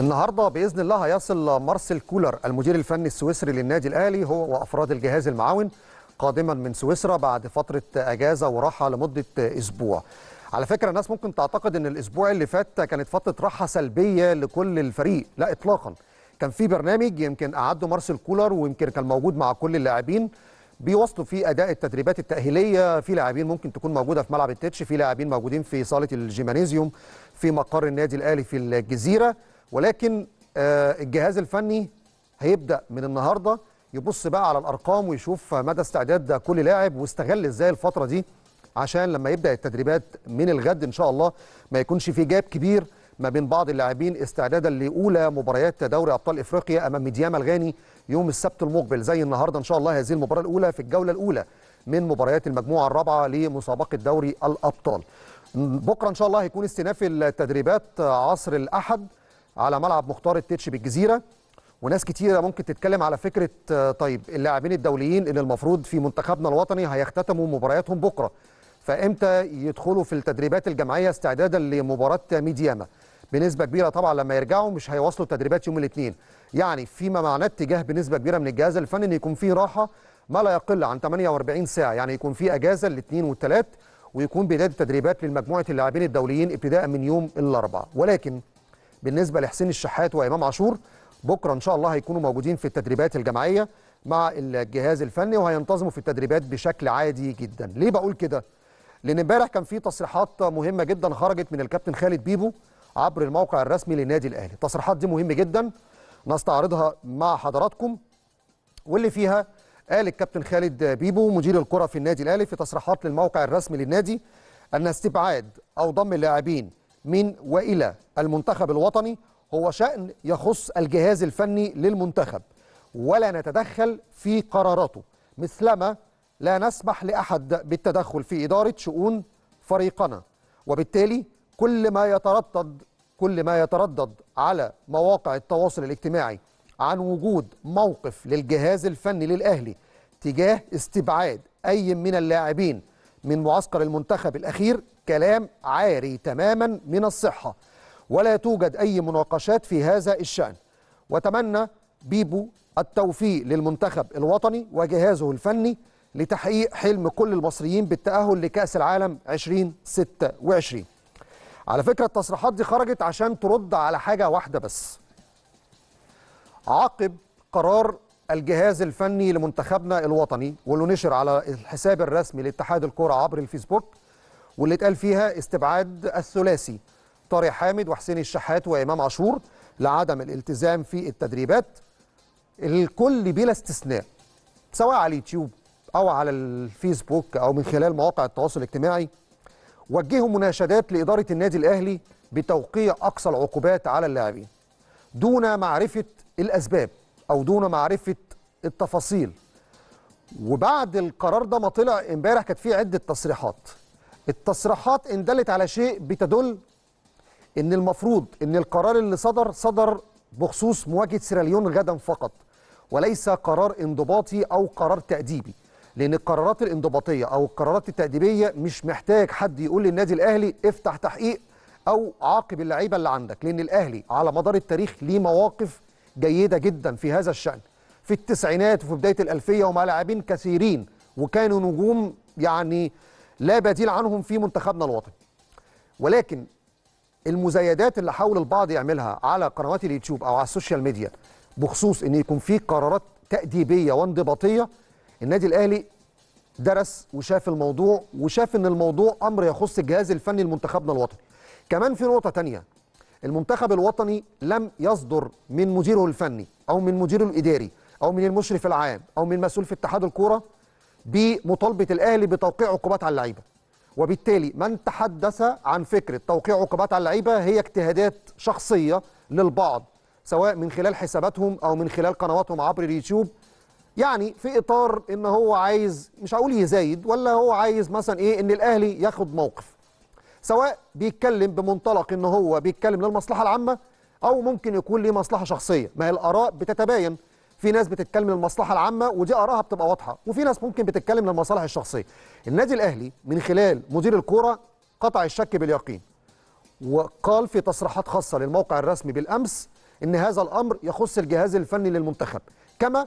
النهارده باذن الله هيصل مارسيل كولر المدير الفني السويسري للنادي الاهلي هو وافراد الجهاز المعاون قادما من سويسرا بعد فتره اجازه وراحه لمده اسبوع. على فكره الناس ممكن تعتقد ان الاسبوع اللي فات كانت فتره راحه سلبيه لكل الفريق، لا اطلاقا. كان في برنامج يمكن اعده مارسيل كولر ويمكن كان موجود مع كل اللاعبين بيواصلوا في اداء التدريبات التاهيليه في لاعبين ممكن تكون موجوده في ملعب التتش، في لاعبين موجودين في صاله الجيمانيزيوم، في مقر النادي الاهلي في الجزيره. ولكن آه، الجهاز الفني هيبدا من النهارده يبص بقى على الارقام ويشوف مدى استعداد كل لاعب واستغل ازاي الفتره دي عشان لما يبدا التدريبات من الغد ان شاء الله ما يكونش في جاب كبير ما بين بعض اللاعبين استعدادا لاولى مباريات دوري ابطال افريقيا امام ميدياما الغاني يوم السبت المقبل زي النهارده ان شاء الله هذه المباراه الاولى في الجوله الاولى من مباريات المجموعه الرابعه لمسابقه دوري الابطال بكره ان شاء الله هيكون استئناف التدريبات عصر الاحد على ملعب مختار التتش بالجزيره وناس كتيره ممكن تتكلم على فكره آه، طيب اللاعبين الدوليين اللي المفروض في منتخبنا الوطني هيختتموا مبارياتهم بكره فامتى يدخلوا في التدريبات الجماعيه استعدادا لمباراه ميدياما بنسبه كبيره طبعا لما يرجعوا مش هيوصلوا التدريبات يوم الاثنين يعني فيما معناه اتجاه بنسبه كبيره من الجهاز الفني ان يكون فيه راحه ما لا يقل عن 48 ساعه يعني يكون في اجازه الاثنين والثلاث ويكون بدايه التدريبات للمجموعه اللاعبين الدوليين ابتداء من يوم الاربعاء ولكن بالنسبه لحسين الشحات وامام عاشور بكره ان شاء الله هيكونوا موجودين في التدريبات الجماعيه مع الجهاز الفني وهينتظموا في التدريبات بشكل عادي جدا ليه بقول كده لان امبارح كان في تصريحات مهمه جدا خرجت من الكابتن خالد بيبو عبر الموقع الرسمي للنادي الاهلي التصريحات دي مهمه جدا نستعرضها مع حضراتكم واللي فيها قال الكابتن خالد بيبو مدير الكره في النادي الاهلي في تصريحات للموقع الرسمي للنادي ان استبعاد او ضم اللاعبين من وإلى المنتخب الوطني هو شأن يخص الجهاز الفني للمنتخب ولا نتدخل في قراراته مثلما لا نسمح لأحد بالتدخل في إدارة شؤون فريقنا وبالتالي كل ما يتردد كل ما يتردد على مواقع التواصل الاجتماعي عن وجود موقف للجهاز الفني للأهلي تجاه استبعاد أي من اللاعبين من معسكر المنتخب الأخير كلام عاري تماما من الصحة ولا توجد أي مناقشات في هذا الشأن وتمنى بيبو التوفيق للمنتخب الوطني وجهازه الفني لتحقيق حلم كل المصريين بالتأهل لكأس العالم 2026 على فكرة التصريحات دي خرجت عشان ترد على حاجة واحدة بس عقب قرار الجهاز الفني لمنتخبنا الوطني واللي نشر على الحساب الرسمي لاتحاد الكرة عبر الفيسبوك واللي اتقال فيها استبعاد الثلاثي طارق حامد وحسين الشحات وإمام عاشور لعدم الالتزام في التدريبات الكل بلا استثناء سواء على اليوتيوب أو على الفيسبوك أو من خلال مواقع التواصل الاجتماعي وجهوا مناشدات لإدارة النادي الأهلي بتوقيع أقصى العقوبات على اللاعبين دون معرفة الأسباب أو دون معرفة التفاصيل وبعد القرار ده ما طلع امبارح كانت في عدة تصريحات التصريحات ان دلت على شيء بتدل ان المفروض ان القرار اللي صدر صدر بخصوص مواجهه سيراليون غدا فقط وليس قرار انضباطي او قرار تاديبي لان القرارات الانضباطيه او القرارات التاديبيه مش محتاج حد يقول للنادي الاهلي افتح تحقيق او عاقب اللعيبه اللي عندك لان الاهلي على مدار التاريخ ليه مواقف جيده جدا في هذا الشان في التسعينات وفي بدايه الالفيه ومع لاعبين كثيرين وكانوا نجوم يعني لا بديل عنهم في منتخبنا الوطني ولكن المزايدات اللي حاول البعض يعملها على قنوات اليوتيوب او على السوشيال ميديا بخصوص ان يكون في قرارات تاديبيه وانضباطيه النادي الاهلي درس وشاف الموضوع وشاف ان الموضوع امر يخص الجهاز الفني لمنتخبنا الوطني كمان في نقطه تانية المنتخب الوطني لم يصدر من مديره الفني او من مديره الاداري او من المشرف العام او من مسؤول في اتحاد الكوره بمطالبه الاهلي بتوقيع عقوبات على اللعيبه وبالتالي من تحدث عن فكره توقيع عقوبات على اللعيبه هي اجتهادات شخصيه للبعض سواء من خلال حساباتهم او من خلال قنواتهم عبر اليوتيوب يعني في اطار ان هو عايز مش هقول يزايد ولا هو عايز مثلا ايه ان الاهلي ياخد موقف سواء بيتكلم بمنطلق ان هو بيتكلم للمصلحه العامه او ممكن يكون ليه مصلحه شخصيه ما هي الاراء بتتباين في ناس بتتكلم للمصلحه العامه ودي اراها بتبقى واضحه وفي ناس ممكن بتتكلم للمصالح الشخصيه النادي الاهلي من خلال مدير الكوره قطع الشك باليقين وقال في تصريحات خاصه للموقع الرسمي بالامس ان هذا الامر يخص الجهاز الفني للمنتخب كما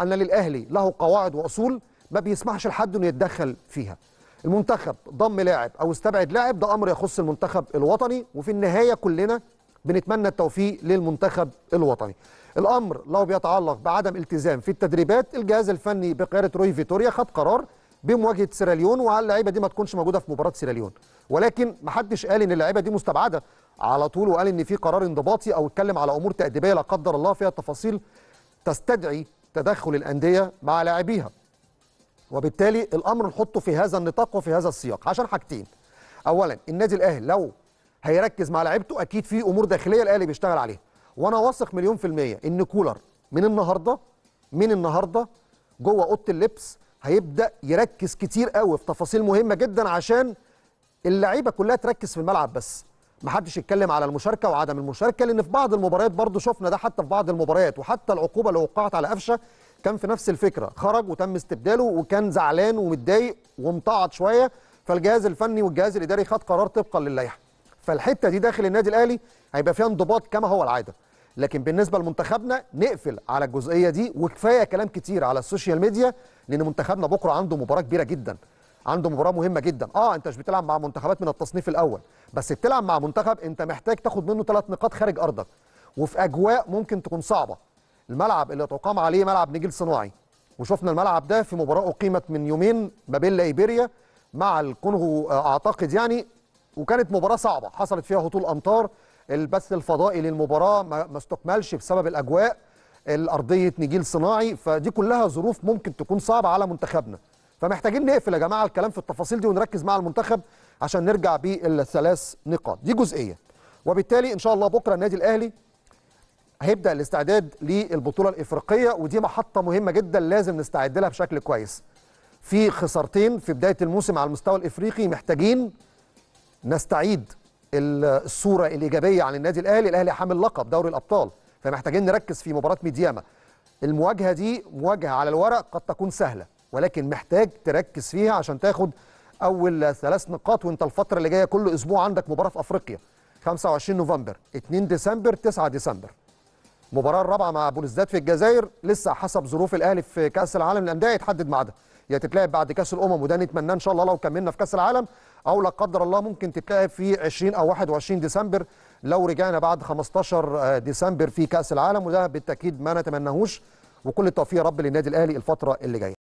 ان للاهلي له قواعد واصول ما بيسمحش لحد انه يتدخل فيها المنتخب ضم لاعب او استبعد لاعب ده امر يخص المنتخب الوطني وفي النهايه كلنا بنتمنى التوفيق للمنتخب الوطني الامر لو بيتعلق بعدم التزام في التدريبات الجهاز الفني بقياده روي فيتوريا خد قرار بمواجهه سيراليون وعلى اللعيبه دي ما تكونش موجوده في مباراه سيراليون ولكن ما حدش قال ان اللعيبه دي مستبعده على طول وقال ان في قرار انضباطي او اتكلم على امور تاديبيه لا قدر الله فيها تفاصيل تستدعي تدخل الانديه مع لاعبيها وبالتالي الامر نحطه في هذا النطاق وفي هذا السياق عشان حاجتين اولا النادي الاهلي لو هيركز مع لعيبته اكيد في امور داخليه الاهلي بيشتغل عليها وانا واثق مليون في الميه ان كولر من النهارده من النهارده جوه اوضه اللبس هيبدا يركز كتير قوي في تفاصيل مهمه جدا عشان اللعيبه كلها تركز في الملعب بس محدش يتكلم على المشاركه وعدم المشاركه لان في بعض المباريات برضو شفنا ده حتى في بعض المباريات وحتى العقوبه اللي وقعت على قفشه كان في نفس الفكره خرج وتم استبداله وكان زعلان ومتضايق ومطعط شويه فالجهاز الفني والجهاز الاداري خد قرار طبقا للائحه فالحته دي داخل النادي الاهلي هيبقى فيها انضباط كما هو العاده لكن بالنسبه لمنتخبنا نقفل على الجزئيه دي وكفايه كلام كتير على السوشيال ميديا لان منتخبنا بكره عنده مباراه كبيره جدا عنده مباراه مهمه جدا اه انت مش بتلعب مع منتخبات من التصنيف الاول بس بتلعب مع منتخب انت محتاج تاخد منه ثلاث نقاط خارج ارضك وفي اجواء ممكن تكون صعبه الملعب اللي تقام عليه ملعب نجيل صناعي وشفنا الملعب ده في مباراه اقيمت من يومين ما بين ليبيريا مع الكونغو آه، اعتقد يعني وكانت مباراه صعبه حصلت فيها هطول امطار البث الفضائي للمباراه ما استكملش بسبب الاجواء الارضيه نجيل صناعي فدي كلها ظروف ممكن تكون صعبه على منتخبنا فمحتاجين نقفل يا جماعه الكلام في التفاصيل دي ونركز مع المنتخب عشان نرجع بالثلاث نقاط دي جزئيه وبالتالي ان شاء الله بكره النادي الاهلي هيبدا الاستعداد للبطوله الافريقيه ودي محطه مهمه جدا لازم نستعد لها بشكل كويس في خسارتين في بدايه الموسم على المستوى الافريقي محتاجين نستعيد الصوره الايجابيه عن النادي الاهلي الاهلي حامل لقب دوري الابطال فمحتاجين نركز في مباراه ميدياما المواجهه دي مواجهه على الورق قد تكون سهله ولكن محتاج تركز فيها عشان تاخد اول ثلاث نقاط وانت الفتره اللي جايه كل اسبوع عندك مباراه في افريقيا 25 نوفمبر 2 ديسمبر 9 ديسمبر المباراه الرابعه مع بولزداد في الجزائر لسه حسب ظروف الاهلي في كاس العالم للانديه يتحدد معاده يا تتلعب بعد كاس الامم وده نتمناه ان شاء الله لو كملنا في كاس العالم او لا قدر الله ممكن تتلعب في 20 او 21 ديسمبر لو رجعنا بعد 15 ديسمبر في كاس العالم وده بالتاكيد ما نتمناهوش وكل التوفيق يا رب للنادي الاهلي الفتره اللي جايه